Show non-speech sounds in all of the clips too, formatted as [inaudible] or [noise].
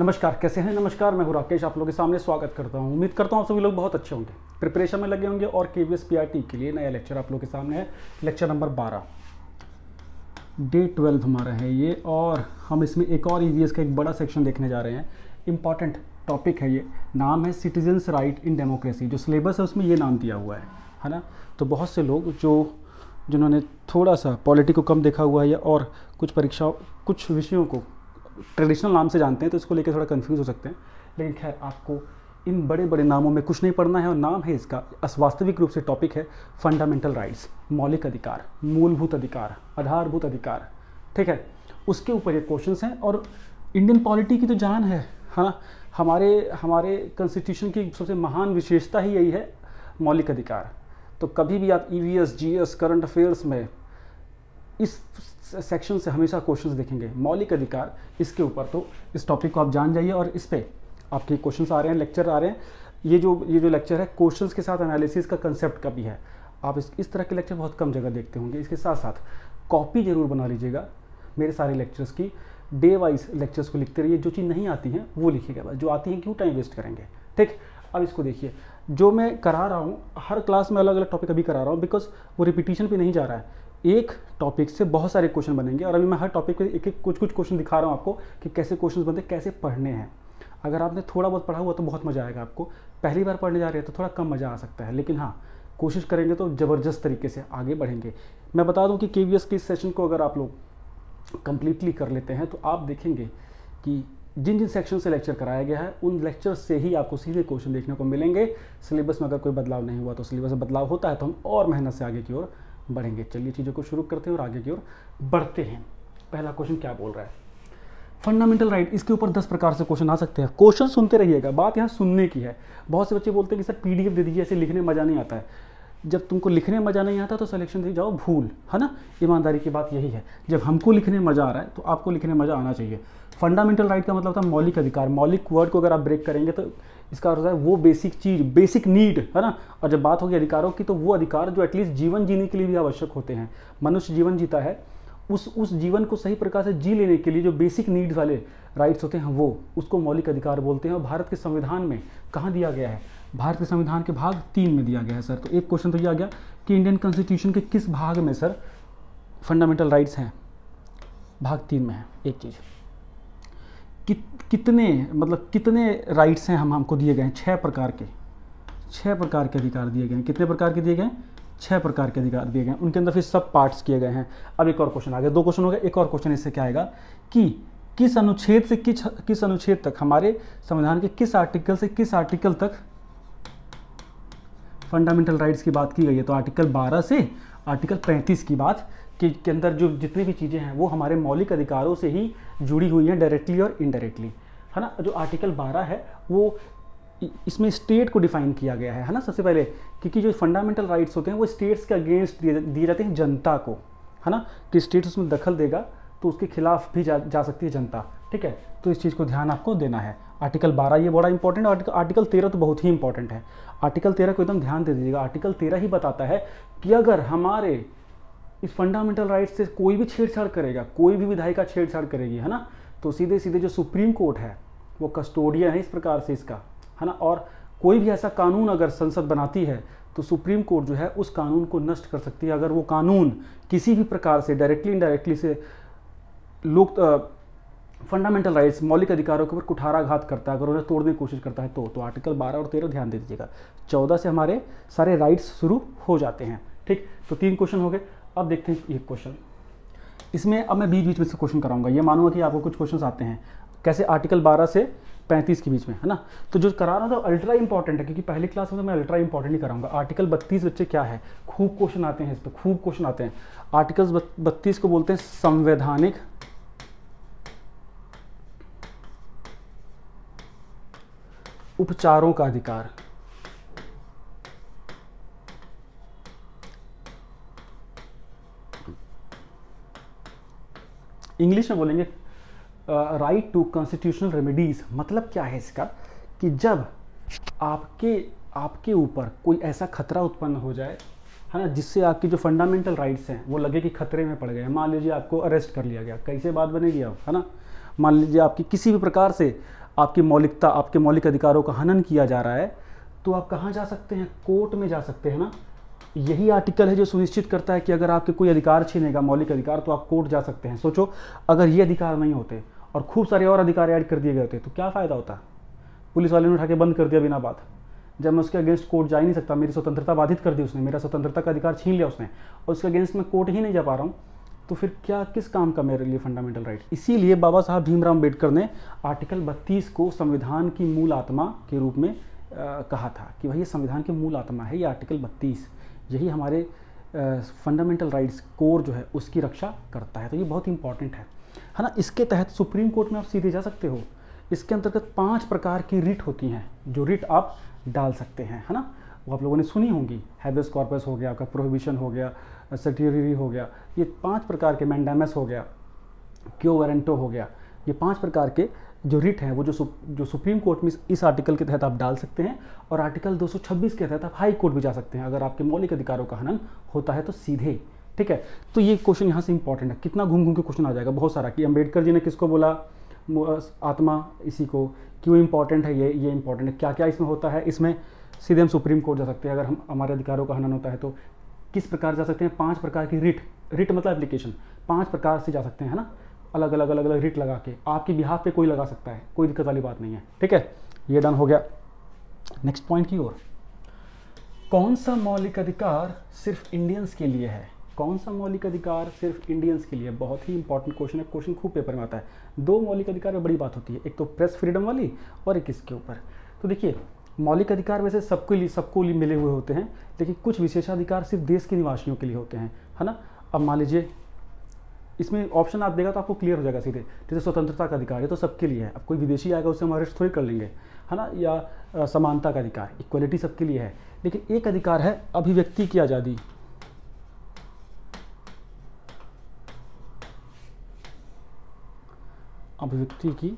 नमस्कार कैसे हैं नमस्कार मैं हूँ राकेश आप लोगों के सामने स्वागत करता हूँ उम्मीद करता हूँ आप सभी लोग बहुत अच्छे होंगे प्रिपरेशन में लगे होंगे और के वी के लिए नया लेक्चर आप लोगों के सामने है लेक्चर नंबर बारह डे ट्वेल्थ हमारा है ये और हम इसमें एक और ई e का एक बड़ा सेक्शन देखने जा रहे हैं इम्पॉर्टेंट टॉपिक है ये नाम है सिटीजन्स राइट इन डेमोक्रेसी जो सिलेबस है उसमें ये नाम दिया हुआ है है ना तो बहुत से लोग जो जिन्होंने थोड़ा सा पॉलिटी को कम देखा हुआ है या और कुछ परीक्षाओं कुछ विषयों को ट्रेडिशनल नाम से जानते हैं तो इसको लेकर थोड़ा कन्फ्यूज़ हो सकते हैं लेकिन खैर आपको इन बड़े बड़े नामों में कुछ नहीं पढ़ना है और नाम है इसका अस्वास्तविक रूप से टॉपिक है फंडामेंटल राइट्स मौलिक अधिकार मूलभूत अधिकार आधारभूत अधिकार ठीक है उसके ऊपर ये क्वेश्चन हैं और इंडियन पॉलिटी की तो जान है हाँ हमारे हमारे कॉन्स्टिट्यूशन की सबसे महान विशेषता ही यही है मौलिक अधिकार तो कभी भी आप E V S G S current affairs में इस सेक्शन से हमेशा क्वेश्चंस देखेंगे मौलिक अधिकार इसके ऊपर तो इस टॉपिक को आप जान जाइए और इस पर आपके क्वेश्चन आ रहे हैं लेक्चर आ रहे हैं ये जो ये जो लेक्चर है क्वेश्चंस के साथ एनालिसिस का कंसेप्ट का भी है आप इस इस तरह के लेक्चर बहुत कम जगह देखते होंगे इसके साथ साथ कॉपी ज़रूर बना लीजिएगा मेरे सारे लेक्चर्स की डे वाइज लेक्चर्स को लिखते रहिए जो चीज़ नहीं आती हैं वो लिखिएगा जो आती हैं क्यों टाइम वेस्ट करेंगे ठीक अब इसको देखिए जो मैं करा रहा हूँ हर क्लास में अलग अलग टॉपिक अभी करा रहा हूँ बिकॉज वो रिपीटिशन पे नहीं जा रहा है एक टॉपिक से बहुत सारे क्वेश्चन बनेंगे और अभी मैं हर टॉपिक पे एक एक कुछ कुछ क्वेश्चन दिखा रहा हूँ आपको कि कैसे क्वेश्चन बनते कैसे पढ़ने हैं अगर आपने थोड़ा बहुत पढ़ा हुआ तो बहुत मज़ा आएगा आपको पहली बार पढ़ने जा रहे हैं तो थोड़ा कम मज़ा आ सकता है लेकिन हाँ कोशिश करेंगे तो ज़बरदस्त तरीके से आगे बढ़ेंगे मैं बता दूँ कि के वी एस के सेशन को अगर आप लोग कम्प्लीटली कर लेते हैं तो आप देखेंगे कि जिन जिन सेक्शन से लेक्चर कराया गया है उन लेक्चर से ही आपको सीधे क्वेश्चन देखने को मिलेंगे सिलेबस में अगर कोई बदलाव नहीं हुआ तो सिलेबस में बदलाव होता है तो हम और मेहनत से आगे की ओर बढ़ेंगे चलिए चीज़ों को शुरू करते हैं और आगे की ओर बढ़ते हैं पहला क्वेश्चन क्या बोल रहा है फंडामेंटल राइट इसके ऊपर दस प्रकार से क्वेश्चन आ सकते हैं क्वेश्चन सुनते रहिएगा बात यहाँ सुनने की है बहुत से बच्चे बोलते हैं कि सर पीडीएफ दे दीजिए ऐसे लिखने मज़ा नहीं आता है जब तुमको लिखने मज़ा नहीं आता तो सिलेक्शन दे जाओ भूल है ना ईमानदारी की बात यही है जब हमको लिखने मज़ा आ रहा है तो आपको लिखने मज़ा आना चाहिए फंडामेंटल राइट का मतलब होता है मौलिक अधिकार मौलिक वर्ड को अगर आप ब्रेक करेंगे तो इसका होता है वो बेसिक चीज़ बेसिक नीड है ना और जब बात होगी अधिकारों की तो वो अधिकार जो एटलीस्ट जीवन जीने के लिए भी आवश्यक होते हैं मनुष्य जीवन जीता है उस उस जीवन को सही प्रकार से जी लेने के लिए जो बेसिक नीड्स वाले राइट्स होते हैं वो उसको मौलिक अधिकार बोलते हैं और भारत के संविधान में कहाँ दिया गया है भारत के संविधान के भाग तीन में दिया गया है सर तो एक क्वेश्चन तो ये आ गया कि इंडियन कॉन्स्टिट्यूशन के किस भाग में सर फंडामेंटल राइट्स हैं भाग तीन में है एक चीज़ कि, कितने मतलब कितने राइट्स हैं हम हमको दिए गए हैं छः प्रकार के छः प्रकार के अधिकार दिए गए हैं कितने प्रकार के दिए गए हैं छः प्रकार के अधिकार दिए गए हैं उनके अंदर फिर सब पार्ट्स किए गए हैं अब एक और क्वेश्चन आ गया दो क्वेश्चन हो गया एक और क्वेश्चन इससे क्या आएगा कि किस अनुच्छेद से किस किस अनुच्छेद तक हमारे संविधान के किस आर्टिकल से किस आर्टिकल तक फंडामेंटल राइट्स की बात की गई है तो आर्टिकल 12 से आर्टिकल 35 की बात कि के अंदर जो जितनी भी चीज़ें हैं वो हमारे मौलिक अधिकारों से ही जुड़ी हुई हैं डायरेक्टली और इनडायरेक्टली है ना जो आर्टिकल 12 है वो इसमें स्टेट को डिफाइन किया गया है है ना सबसे पहले क्योंकि जो फंडामेंटल राइट्स होते हैं वो स्टेट्स के अगेंस्ट दिए जाते हैं जनता को है ना कि स्टेट उसमें दखल देगा तो उसके खिलाफ भी जा, जा सकती है जनता ठीक है तो इस चीज़ को ध्यान आपको देना है आर्टिकल 12 ये बड़ा इंपॉर्टेंट है आर्टिकल 13 तो बहुत ही इंपॉर्टेंट है आर्टिकल 13 को एकदम ध्यान दे दीजिएगा आर्टिकल 13 ही बताता है कि अगर हमारे इस फंडामेंटल राइट से कोई भी छेड़छाड़ करेगा कोई भी विधायिका छेड़छाड़ करेगी है ना तो सीधे सीधे जो सुप्रीम कोर्ट है वो कस्टोडियन है इस प्रकार से इसका है ना और कोई भी ऐसा कानून अगर संसद बनाती है तो सुप्रीम कोर्ट जो है उस कानून को नष्ट कर सकती है अगर वो कानून किसी भी प्रकार से डायरेक्टली इनडायरेक्टली से लोक फंडामेंटल राइट्स मौलिक अधिकारों के ऊपर कुठाराघात करता है अगर उन्हें तोड़ने की कोशिश करता है तो तो आर्टिकल 12 और 13 ध्यान दे दीजिएगा 14 से हमारे सारे राइट्स शुरू हो जाते हैं ठीक तो तीन क्वेश्चन हो गए अब देखते हैं एक क्वेश्चन इसमें अब मैं बीच बीच में से क्वेश्चन कराऊंगा ये मानूंगा कि आपको कुछ क्वेश्चन आते हैं कैसे आर्टिकल बारह से पैंतीस के बीच में है ना तो जो करा रहा था अल्ट्रा इंपॉर्टेंट है क्योंकि पहली क्लास में तो मैं अल्ट्रा इंपॉर्टेंट ही कराऊंगा आर्टिकल बत्तीस बच्चे क्या है खूब क्वेश्चन आते हैं इस पर खूब क्वेश्चन आते हैं आर्टिकल बत्तीस को बोलते हैं संवैधानिक उपचारों का अधिकार इंग्लिश में बोलेंगे राइट टू कॉन्स्टिट्यूशनल रेमेडीज मतलब क्या है इसका कि जब आपके आपके ऊपर कोई ऐसा खतरा उत्पन्न हो जाए है ना जिससे आपकी जो फंडामेंटल राइट्स हैं वो लगे कि खतरे में पड़ गए मान लीजिए आपको अरेस्ट कर लिया गया कैसे बात बनेगी आप है ना मान लीजिए आपकी किसी भी प्रकार से आपकी मौलिकता आपके मौलिक अधिकारों का हनन किया जा रहा है तो आप कहाँ जा सकते हैं कोर्ट में जा सकते हैं ना यही आर्टिकल है जो सुनिश्चित करता है कि अगर आपके कोई अधिकार छीनेगा मौलिक अधिकार तो आप कोर्ट जा सकते हैं सोचो अगर ये अधिकार नहीं होते और खूब सारे और अधिकार ऐड कर दिए गए होते तो क्या फ़ायदा होता पुलिस वाले ने उठा के बंद कर दिया बिना बात जब मैं उसके अगेंस्ट कोर्ट जा ही नहीं सकता मेरी स्वतंत्रता बाधित कर दी उसने मेरा स्वतंत्रता का अधिकार छीन लिया उसने और उसके अगेंस्ट मैं कोर्ट ही नहीं जा पा रहा हूँ तो फिर क्या किस काम का मेरे लिए फंडामेंटल राइट इसीलिए बाबा साहब भीमराव अम्बेडकर ने आर्टिकल 32 को संविधान की मूल आत्मा के रूप में आ, कहा था कि भाई ये संविधान की मूल आत्मा है ये आर्टिकल 32 यही हमारे फंडामेंटल राइट्स कोर जो है उसकी रक्षा करता है तो ये बहुत इंपॉर्टेंट है है ना इसके तहत सुप्रीम कोर्ट में आप सीधे जा सकते हो इसके अंतर्गत पाँच प्रकार की रिट होती हैं जो रिट आप डाल सकते हैं है ना वो आप लोगों ने सुनी होंगी हैबियस कॉर्पस हो गया आपका प्रोहिबिशन हो गया सटियरी हो गया ये पांच प्रकार के मैंडामस हो गया क्यो वारंटो हो गया ये पांच प्रकार के जो रिट हैं वो जो सुप, जो सुप्रीम कोर्ट में इस आर्टिकल के तहत आप डाल सकते हैं और आर्टिकल 226 के तहत आप हाई कोर्ट भी जा सकते हैं अगर आपके मौलिक अधिकारों का हनन होता है तो सीधे ठीक है तो ये क्वेश्चन यहाँ से इंपॉर्टेंट है कितना घूम घूम के क्वेश्चन आ जाएगा बहुत सारा कि अम्बेडकर जी ने किसको बोला आत्मा इसी को क्यों इंपॉर्टेंट है ये ये इंपॉर्टेंट है क्या क्या इसमें होता है इसमें सीधे हम सुप्रीम कोर्ट जा सकते हैं अगर हम हमारे अधिकारों का हनन होता है तो किस प्रकार जा सकते हैं पांच प्रकार की रिट रिट मतलब एप्लीकेशन पांच प्रकार से जा सकते हैं ना अलग अलग अलग अलग रिट लगा के आपकी बिहाफ पे कोई लगा सकता है कोई दिक्कत वाली बात नहीं है ठीक है ये डन हो गया नेक्स्ट पॉइंट की ओर कौन सा मौलिक अधिकार सिर्फ इंडियंस के लिए है कौन सा मौलिक अधिकार सिर्फ इंडियंस के लिए बहुत ही इंपॉर्टेंट क्वेश्चन है क्वेश्चन खूब पेपर में आता है दो मौलिक अधिकार में बड़ी बात होती है एक तो प्रेस फ्रीडम वाली और एक इसके ऊपर तो देखिए मौलिक अधिकार वैसे सबके लिए सबको लिए मिले हुए होते हैं लेकिन कुछ विशेषाधिकार सिर्फ देश के निवासियों के लिए होते हैं है ना अब मान लीजिए इसमें ऑप्शन आप देगा तो आपको क्लियर हो जाएगा सीधे जैसे स्वतंत्रता का अधिकार है तो सबके लिए है अब कोई विदेशी आएगा उसे हम अरेस्ट थोड़ी कर लेंगे है ना या समानता का अधिकार इक्वलिटी सबके लिए है लेकिन एक अधिकार है अभिव्यक्ति की आज़ादी अभिव्यक्ति की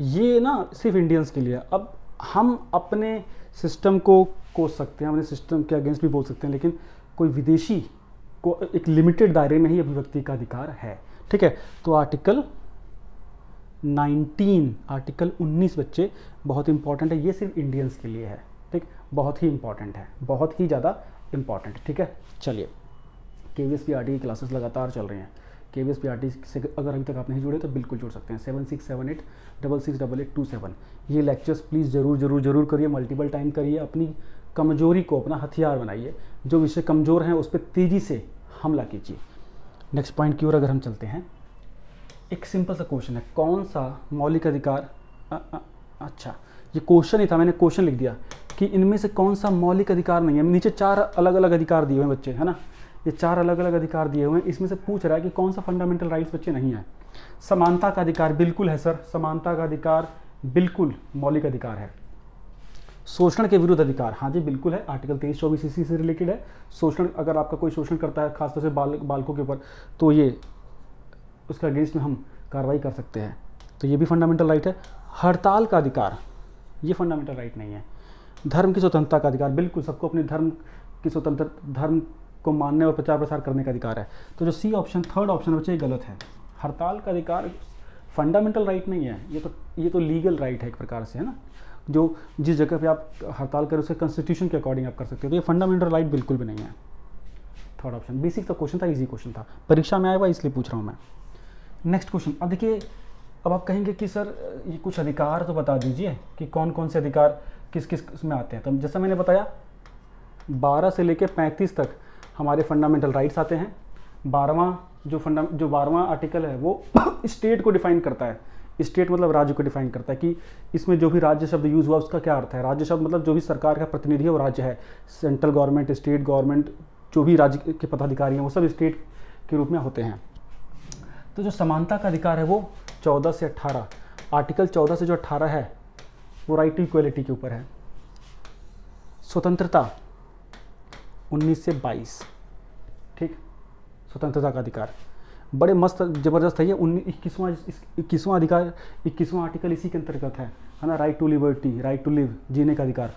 ये ना सिर्फ इंडियंस के लिए अब हम अपने सिस्टम को कोस सकते हैं अपने सिस्टम के अगेंस्ट भी बोल सकते हैं लेकिन कोई विदेशी को एक लिमिटेड दायरे में ही अभिव्यक्ति का अधिकार है ठीक है तो आर्टिकल 19 आर्टिकल 19 बच्चे बहुत इंपॉर्टेंट है ये सिर्फ इंडियंस के लिए है ठीक बहुत ही इंपॉर्टेंट है बहुत ही ज़्यादा इंपॉर्टेंट ठीक है चलिए के वी एस की क्लासेस लगातार चल रही हैं K V S P R T से अगर अभी तक आप नहीं जुड़े तो बिल्कुल जुड़ सकते हैं seven six seven eight double six double eight two seven ये लेक्चर्स प्लीज़ ज़रूर ज़रूर ज़रूर करिए मल्टीपल टाइम करिए अपनी कमजोरी को अपना हथियार बनाइए जो विषय कमज़ोर हैं उस पर तेज़ी से हमला कीजिए नेक्स्ट पॉइंट की ओर अगर हम चलते हैं एक सिंपल सा क्वेश्चन है कौन सा मौलिक अधिकार आ, आ, अच्छा ये क्वेश्चन ही था मैंने क्वेश्चन लिख दिया कि इनमें से कौन सा मौलिक अधिकार नहीं है नीचे चार अलग अलग अधिकार दिए हुए बच्चे है ना ये चार अलग अलग अधिकार दिए हुए हैं इसमें से पूछ रहा है कि कौन सा फंडामेंटल राइट्स बच्चे नहीं है समानता का अधिकार बिल्कुल है सर समानता का अधिकार बिल्कुल मौलिक अधिकार है शोषण के विरुद्ध अधिकार हाँ जी बिल्कुल है आर्टिकल तेईस चौबीस इसी से रिलेटेड है शोषण अगर आपका कोई शोषण करता है खासतौर से बाल बालकों के ऊपर तो ये उसके अगेंस्ट में हम कार्रवाई कर सकते हैं तो ये भी फंडामेंटल राइट है हड़ताल का अधिकार ये फंडामेंटल राइट नहीं है धर्म की स्वतंत्रता का अधिकार बिल्कुल सबको अपने धर्म की स्वतंत्र धर्म को मानने और प्रचार प्रसार करने का अधिकार है तो जो सी ऑप्शन थर्ड ऑप्शन बच्चे ये गलत है हड़ताल का अधिकार फंडामेंटल राइट नहीं है ये तो ये तो लीगल राइट है एक प्रकार से है ना जो जिस जगह पे आप हड़ताल करें उसे कॉन्स्टिट्यूशन के अकॉर्डिंग आप कर सकते हो तो ये फंडामेंटल राइट बिल्कुल भी नहीं है थर्ड ऑप्शन बेसिक तो क्वेश्चन था इजी क्वेश्चन था परीक्षा में आया हुआ इसलिए पूछ रहा हूँ मैं नेक्स्ट क्वेश्चन अब देखिए अब आप कहेंगे कि सर ये कुछ अधिकार तो बता दीजिए कि कौन कौन से अधिकार किस किस में आते हैं तो जैसा मैंने बताया बारह से लेकर पैंतीस तक हमारे फंडामेंटल राइट्स आते हैं बारहवा जो फंडा जो बारहवा आर्टिकल है वो स्टेट [coughs] को डिफाइन करता है स्टेट मतलब राज्य को डिफाइन करता है कि इसमें जो भी राज्य शब्द यूज़ हुआ उसका क्या अर्थ है राज्य शब्द मतलब जो भी सरकार का प्रतिनिधि है वो राज्य है सेंट्रल गवर्नमेंट स्टेट गवर्नमेंट जो भी राज्य के पदाधिकारी हैं वो सब स्टेट के रूप में होते हैं तो जो समानता का अधिकार है वो चौदह से अट्ठारह आर्टिकल चौदह से जो अट्ठारह है वो राइट टू इक्वलिटी के ऊपर है स्वतंत्रता उन्नीस से बाईस ठीक स्वतंत्रता का अधिकार बड़े मस्त जबरदस्त है ये इक्कीसवां इक्कीसवां अधिकार इक्कीसवां आर्टिकल इसी के अंतर्गत है है ना right to liberty right to live जीने का अधिकार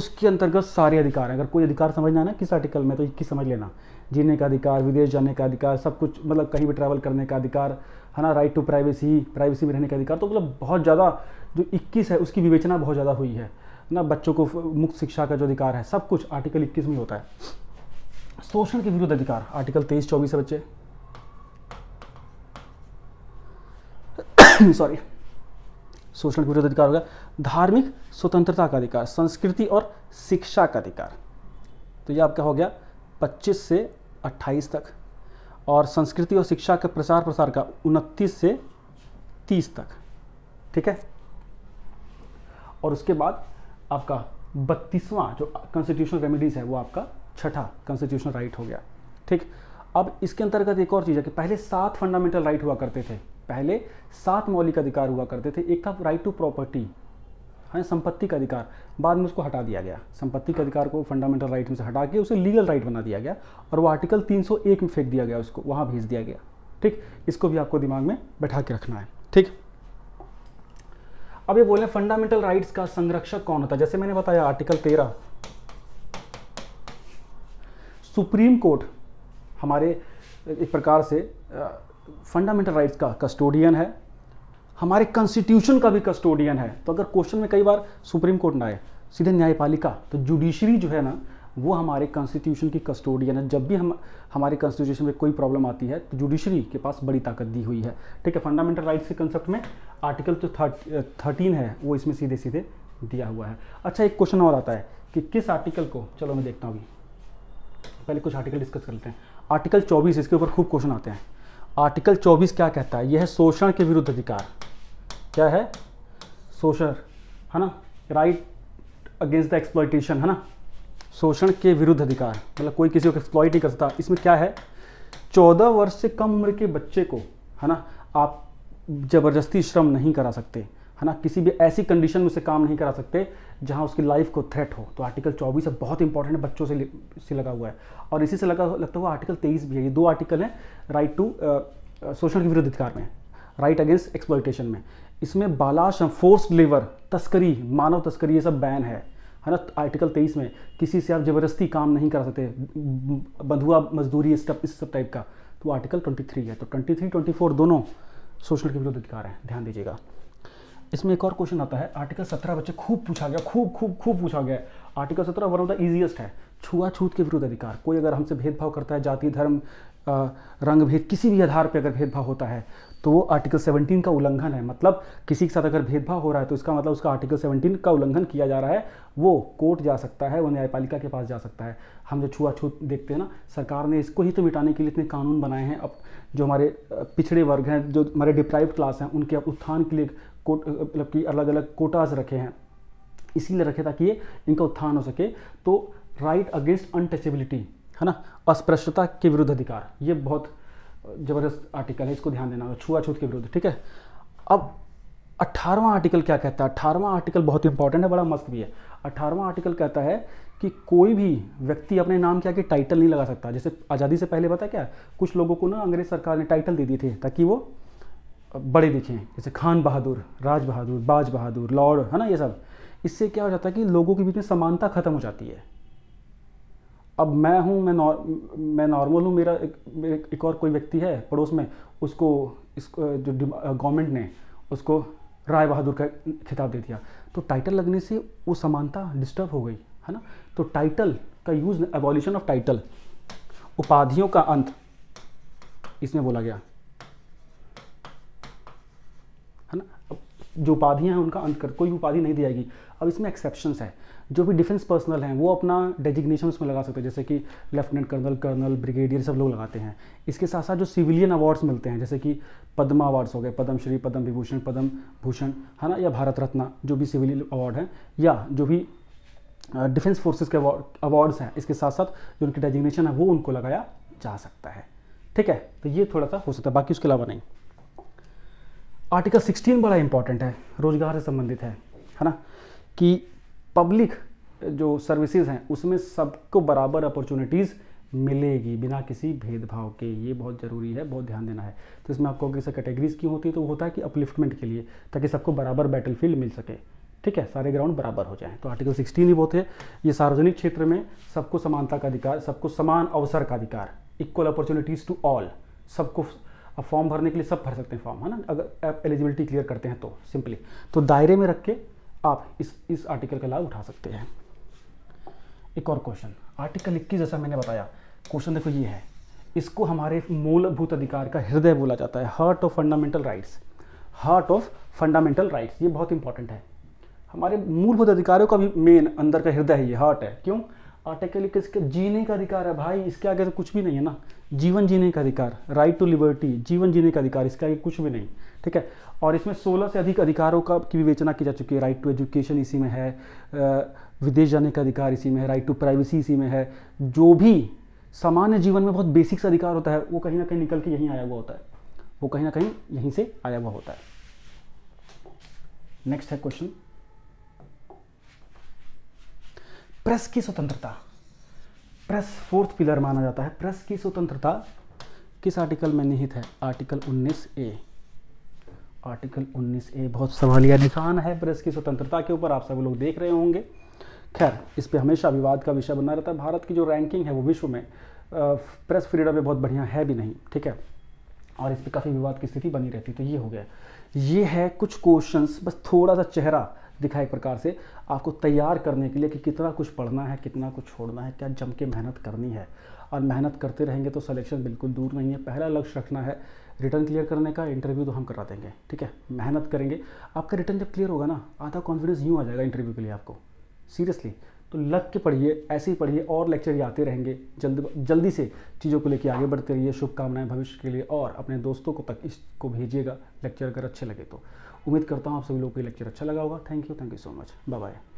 उसके अंतर्गत सारे अधिकार हैं अगर कोई अधिकार समझना है ना किस आर्टिकल में तो इक्कीस समझ लेना जीने का अधिकार विदेश जाने का अधिकार सब कुछ मतलब कहीं भी ट्रैवल करने का अधिकार है ना राइट टू प्राइवेसी प्राइवेसी में रहने का अधिकार तो मतलब बहुत ज़्यादा जो इक्कीस है उसकी विवेचना बहुत ज़्यादा हुई है ना बच्चों को मुक्त शिक्षा का जो अधिकार है सब कुछ आर्टिकल इक्कीस में होता है शोषण के विरुद्ध अधिकार आर्टिकल तेईस चौबीस है बच्चे सॉरी [coughs] शोषण के विरुद्ध अधिकार हो गया धार्मिक स्वतंत्रता का अधिकार संस्कृति और शिक्षा का अधिकार तो ये आपका हो गया 25 से 28 तक और संस्कृति और शिक्षा का प्रचार प्रसार का 29 से 30 तक ठीक है और उसके बाद आपका बत्तीसवां जो कॉन्स्टिट्यूशनल रेमेडीज़ है वो आपका छठा कॉन्स्टिट्यूशनल राइट हो गया ठीक अब इसके अंतर्गत एक और चीज़ है कि पहले सात फंडामेंटल राइट हुआ करते थे पहले सात मौलिक अधिकार हुआ करते थे एक था राइट टू प्रॉपर्टी है संपत्ति का अधिकार बाद में उसको हटा दिया गया संपत्ति के अधिकार को फंडामेंटल राइट में से हटा के उसे लीगल राइट बना दिया गया और वो आर्टिकल 301 में फेंक दिया गया उसको वहां भेज दिया गया ठीक इसको भी आपको दिमाग में बैठा के रखना है ठीक अब ये बोल रहे फंडामेंटल राइट्स का संरक्षक कौन होता है जैसे मैंने बताया आर्टिकल तेरह सुप्रीम कोर्ट हमारे एक प्रकार से फंडामेंटल राइट्स का कस्टोडियन है हमारे कॉन्स्टिट्यूशन का भी कस्टोडियन है तो अगर क्वेश्चन में कई बार सुप्रीम कोर्ट ना आए सीधे न्यायपालिका तो जुडिशरी जो है ना वो हमारे कॉन्स्टिट्यूशन की कस्टोडियन है जब भी हम हमारे कॉन्स्टिट्यूशन में कोई प्रॉब्लम आती है तो जुडिशरी के पास बड़ी ताकत दी हुई है ठीक है फंडामेंटल राइट्स के कंसेप्ट में आर्टिकल जो थर्टीन है वो इसमें सीधे सीधे दिया हुआ है अच्छा एक क्वेश्चन और आता है कि किस आर्टिकल को चलो मैं देखता हूँ अभी पहले कुछ आर्टिकल डिस्कस करते हैं आर्टिकल चौबीस इसके ऊपर खूब क्वेश्चन आते हैं आर्टिकल चौबीस क्या कहता है यह है शोषण के विरुद्ध अधिकार क्या है शोषण है ना राइट अगेंस्ट द एक्सप्लाइटेशन है ना शोषण के विरुद्ध अधिकार मतलब कोई किसी को एक्सप्लॉइट नहीं कर सकता इसमें क्या है चौदह वर्ष से कम उम्र के बच्चे को है ना आप ज़बरदस्ती श्रम नहीं करा सकते है ना किसी भी ऐसी कंडीशन में उसे काम नहीं करा सकते जहां उसकी लाइफ को थ्रेट हो तो आर्टिकल 24 अब बहुत इंपॉर्टेंट है बच्चों से से लगा हुआ है और इसी से लगा लगता हुआ आर्टिकल 23 भी है ये दो आर्टिकल हैं राइट टू uh, uh, शोषण के विरुद्ध अधिकार में राइट अगेंस्ट एक्सप्लॉइटेशन में इसमें बालाश्रम फोर्स लेबर तस्करी मानव तस्करी ये सब बैन है है ना आर्टिकल तेईस में किसी से आप ज़बरदस्ती काम नहीं करा सकते बंधुआ मजदूरी इस सब इस सब टाइप का तो आर्टिकल ट्वेंटी थ्री है तो ट्वेंटी थ्री ट्वेंटी फोर दोनों सोशल के विरुद्ध अधिकार हैं ध्यान दीजिएगा इसमें एक और क्वेश्चन आता है आर्टिकल सत्रह बच्चे खूब पूछा गया खूब खूब खूब पूछा गया आर्टिकल सत्रह वन ऑफ द इजिएस्ट है छुआछूत के विरुद्ध अधिकार कोई अगर हमसे भेदभाव करता है जाति धर्म रंग भेद किसी भी आधार पर अगर भेदभाव होता है तो वो आर्टिकल 17 का उल्लंघन है मतलब किसी के साथ अगर भेदभाव हो रहा है तो इसका मतलब उसका आर्टिकल 17 का उल्लंघन किया जा रहा है वो कोर्ट जा सकता है वो न्यायपालिका के पास जा सकता है हम जो छुआछूत देखते हैं ना सरकार ने इसको ही तो मिटाने के लिए इतने कानून बनाए हैं अब जो हमारे पिछड़े वर्ग हैं जो हमारे डिप्राइव क्लास हैं उनके उत्थान के लिए कोट मतलब कि अलग अलग कोटाज रखे हैं इसीलिए रखे ताकि ये इनका उत्थान हो सके तो राइट अगेंस्ट अनटचेबिलिटी है ना अस्पृश्यता के विरुद्ध अधिकार ये बहुत ज़बरदस्त आर्टिकल है इसको ध्यान देना छुआछूत के विरुद्ध ठीक है अब अट्ठारहवां आर्टिकल क्या कहता है अट्ठारहवां आर्टिकल बहुत इंपॉर्टेंट है बड़ा मस्त भी है अट्ठारहवां आर्टिकल कहता है कि कोई भी व्यक्ति अपने नाम के आगे टाइटल नहीं लगा सकता जैसे आज़ादी से पहले पता क्या कुछ लोगों को ना अंग्रेज सरकार ने टाइटल दे दिए थे ताकि वो बड़े दिखें जैसे खान बहादुर राज बहादुर बाज बहादुर लॉर्ड है ना ये सब इससे क्या हो जाता है कि लोगों के बीच में समानता खत्म हो जाती है अब मैं हूँ मैं नॉर मैं नॉर्मल हूँ मेरा एक, एक, एक और कोई व्यक्ति है पड़ोस में उसको इस जो गवर्नमेंट ने उसको राय बहादुर का खिताब दे दिया तो टाइटल लगने से वो समानता डिस्टर्ब हो गई है ना तो टाइटल का यूज़ एवोल्यूशन ऑफ टाइटल उपाधियों का अंत इसमें बोला गया है ना जो उपाधियाँ हैं उनका अंत कर कोई उपाधि नहीं दी जाएगी अब इसमें एक्सेप्शंस है जो भी डिफेंस पर्सनल हैं वो अपना डेजिग्नेशन उसमें लगा सकते हैं जैसे कि लेफ्टिनेंट कर्नल कर्नल ब्रिगेडियर सब लोग लगाते हैं इसके साथ साथ जो सिविलियन अवार्ड्स मिलते हैं जैसे कि पद्म अवार्ड्स हो गए पद्मश्री पद्म विभूषण पद्म भूषण है ना या भारत रत्न जो भी सिविलियन अवार्ड हैं या जो भी डिफेंस फोर्सेज के अवार्ड्स हैं इसके साथ साथ जो उनकी डेजिग्नेशन है वो उनको लगाया जा सकता है ठीक है तो ये थोड़ा सा हो सकता है बाकी उसके अलावा नहीं आर्टिकल 16 बड़ा इंपॉर्टेंट है रोजगार से संबंधित है है ना कि पब्लिक जो सर्विसेज हैं उसमें सबको बराबर अपॉर्चुनिटीज़ मिलेगी बिना किसी भेदभाव के ये बहुत ज़रूरी है बहुत ध्यान देना है तो इसमें आपको जैसे कैटेगरीज क्यों होती है तो वो होता है कि अपलिफ्टमेंट के लिए ताकि सबको बराबर फील्ड मिल सके ठीक है सारे ग्राउंड बराबर हो जाएं तो आर्टिकल 16 ही बहुत है ये सार्वजनिक क्षेत्र में सबको समानता का अधिकार सबको समान अवसर का अधिकार इक्वल अपॉर्चुनिटीज़ टू ऑल सबको अब फॉर्म भरने के लिए सब भर सकते हैं फॉर्म है ना अगर एलिजिबिलिटी क्लियर करते हैं तो सिंपली तो दायरे में रख के आप इस इस आर्टिकल का लाभ उठा सकते हैं एक और क्वेश्चन आर्टिकल इक्कीस जैसा मैंने बताया क्वेश्चन देखो ये है इसको हमारे मूलभूत अधिकार का हृदय बोला जाता है heart of fundamental rights heart of fundamental rights ये बहुत इंपॉर्टेंट है हमारे मूलभूत अधिकारों का भी मेन अंदर का हृदय है ये हार्ट है क्यों आर्टिकल किसके जीने का अधिकार है भाई इसके आगे तो कुछ भी नहीं है ना जीवन जीने का अधिकार राइट टू लिबर्टी जीवन जीने का अधिकार इसके आगे कुछ भी नहीं ठीक है और इसमें 16 से अधिक अधिकारों का की विवेचना की जा चुकी है राइट टू एजुकेशन इसी में है विदेश जाने का अधिकार इसी में है राइट टू प्राइवेसी इसी में है जो भी सामान्य जीवन में बहुत बेसिक्स अधिकार होता है वो कहीं ना कहीं निकल के यहीं आया हुआ होता है वो कहीं ना कहीं यहीं से आया हुआ होता है नेक्स्ट है क्वेश्चन प्रेस की स्वतंत्रता प्रेस फोर्थ पिलर माना जाता है प्रेस की स्वतंत्रता किस आर्टिकल में निहित है आर्टिकल 19 ए आर्टिकल 19 ए बहुत सवालिया निशान है प्रेस की स्वतंत्रता के ऊपर आप सब लोग देख रहे होंगे खैर इस पर हमेशा विवाद का विषय बना रहता है भारत की जो रैंकिंग है वो विश्व में प्रेस फ्रीडम में बहुत बढ़िया है भी नहीं ठीक है और इस पर काफ़ी विवाद की स्थिति बनी रहती तो ये हो गया ये है कुछ क्वेश्चंस बस थोड़ा सा चेहरा दिखा एक प्रकार से आपको तैयार करने के लिए कि कितना कुछ पढ़ना है कितना कुछ छोड़ना है क्या जम के मेहनत करनी है और मेहनत करते रहेंगे तो सिलेक्शन बिल्कुल दूर नहीं है पहला लक्ष्य रखना है रिटर्न क्लियर करने का इंटरव्यू तो हम करा देंगे ठीक है मेहनत करेंगे आपका रिटर्न जब क्लियर होगा ना आधा कॉन्फिडेंस यूँ आ जाएगा इंटरव्यू के लिए आपको सीरियसली तो लग के पढ़िए ऐसे ही पढ़िए और लेक्चर ये आते रहेंगे जल्द जल्दी से चीज़ों को लेकर आगे बढ़ते रहिए शुभकामनाएं भविष्य के लिए और अपने दोस्तों को तक इसको भेजिएगा लेक्चर अगर अच्छे लगे तो उम्मीद करता हूँ आप सभी लोगों को लेक्चर अच्छा लगा होगा thank you thank you so much bye bye